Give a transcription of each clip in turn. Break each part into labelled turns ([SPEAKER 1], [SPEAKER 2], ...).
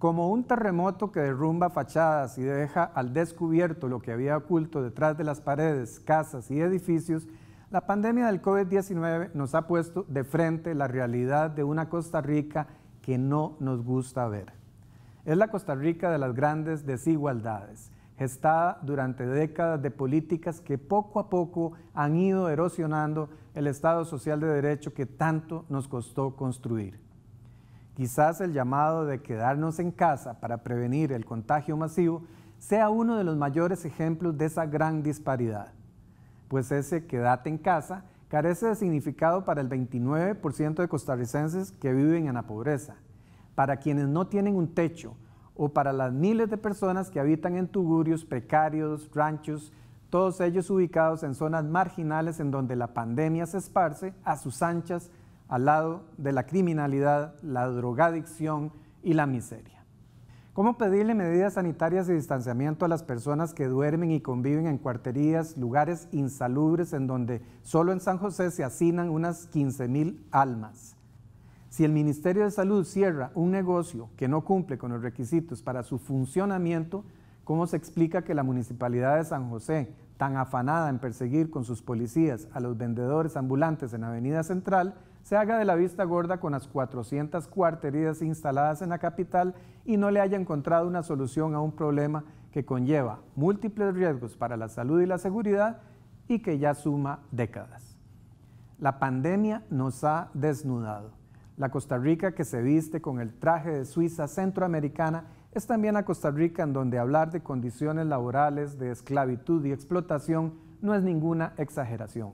[SPEAKER 1] como un terremoto que derrumba fachadas y deja al descubierto lo que había oculto detrás de las paredes, casas y edificios, la pandemia del COVID-19 nos ha puesto de frente la realidad de una Costa Rica que no nos gusta ver. Es la Costa Rica de las grandes desigualdades, gestada durante décadas de políticas que poco a poco han ido erosionando el Estado Social de Derecho que tanto nos costó construir. Quizás el llamado de quedarnos en casa para prevenir el contagio masivo sea uno de los mayores ejemplos de esa gran disparidad, pues ese quedate en casa carece de significado para el 29% de costarricenses que viven en la pobreza, para quienes no tienen un techo o para las miles de personas que habitan en tugurios, precarios, ranchos, todos ellos ubicados en zonas marginales en donde la pandemia se esparce a sus anchas al lado de la criminalidad, la drogadicción y la miseria. ¿Cómo pedirle medidas sanitarias y distanciamiento a las personas que duermen y conviven en cuarterías, lugares insalubres en donde solo en San José se hacinan unas 15,000 almas? Si el Ministerio de Salud cierra un negocio que no cumple con los requisitos para su funcionamiento, ¿cómo se explica que la Municipalidad de San José tan afanada en perseguir con sus policías a los vendedores ambulantes en Avenida Central, se haga de la vista gorda con las 400 cuarterías instaladas en la capital y no le haya encontrado una solución a un problema que conlleva múltiples riesgos para la salud y la seguridad y que ya suma décadas. La pandemia nos ha desnudado. La Costa Rica que se viste con el traje de Suiza centroamericana es también a Costa Rica en donde hablar de condiciones laborales, de esclavitud y explotación no es ninguna exageración.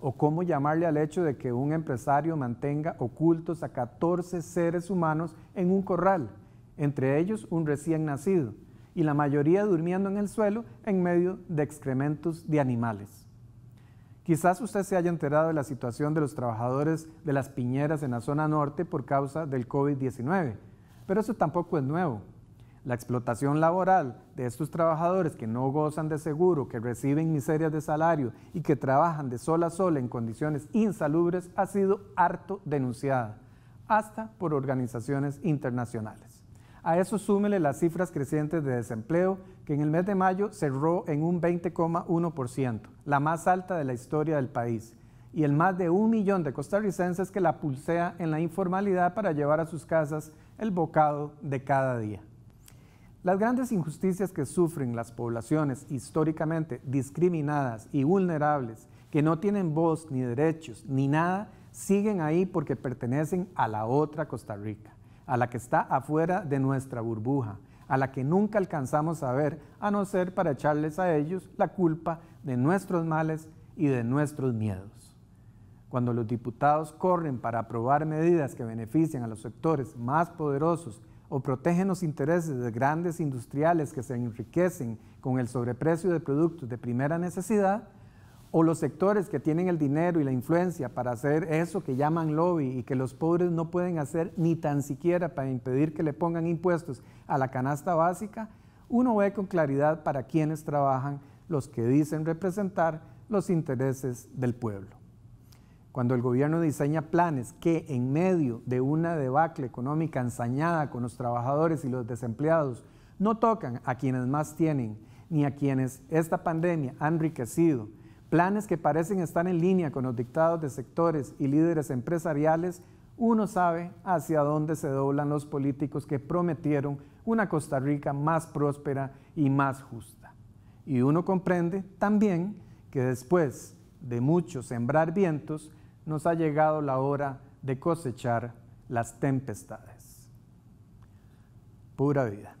[SPEAKER 1] ¿O cómo llamarle al hecho de que un empresario mantenga ocultos a 14 seres humanos en un corral, entre ellos un recién nacido, y la mayoría durmiendo en el suelo en medio de excrementos de animales? Quizás usted se haya enterado de la situación de los trabajadores de las piñeras en la zona norte por causa del COVID-19 pero eso tampoco es nuevo. La explotación laboral de estos trabajadores que no gozan de seguro, que reciben miserias de salario y que trabajan de sol a sol en condiciones insalubres ha sido harto denunciada, hasta por organizaciones internacionales. A eso súmele las cifras crecientes de desempleo, que en el mes de mayo cerró en un 20,1%, la más alta de la historia del país, y el más de un millón de costarricenses que la pulsea en la informalidad para llevar a sus casas el bocado de cada día. Las grandes injusticias que sufren las poblaciones históricamente discriminadas y vulnerables, que no tienen voz ni derechos ni nada, siguen ahí porque pertenecen a la otra Costa Rica, a la que está afuera de nuestra burbuja, a la que nunca alcanzamos a ver, a no ser para echarles a ellos la culpa de nuestros males y de nuestros miedos. Cuando los diputados corren para aprobar medidas que benefician a los sectores más poderosos o protegen los intereses de grandes industriales que se enriquecen con el sobreprecio de productos de primera necesidad, o los sectores que tienen el dinero y la influencia para hacer eso que llaman lobby y que los pobres no pueden hacer ni tan siquiera para impedir que le pongan impuestos a la canasta básica, uno ve con claridad para quienes trabajan los que dicen representar los intereses del pueblo cuando el gobierno diseña planes que en medio de una debacle económica ensañada con los trabajadores y los desempleados, no tocan a quienes más tienen ni a quienes esta pandemia ha enriquecido, planes que parecen estar en línea con los dictados de sectores y líderes empresariales, uno sabe hacia dónde se doblan los políticos que prometieron una Costa Rica más próspera y más justa. Y uno comprende también que después de mucho sembrar vientos, nos ha llegado la hora de cosechar las tempestades. Pura vida.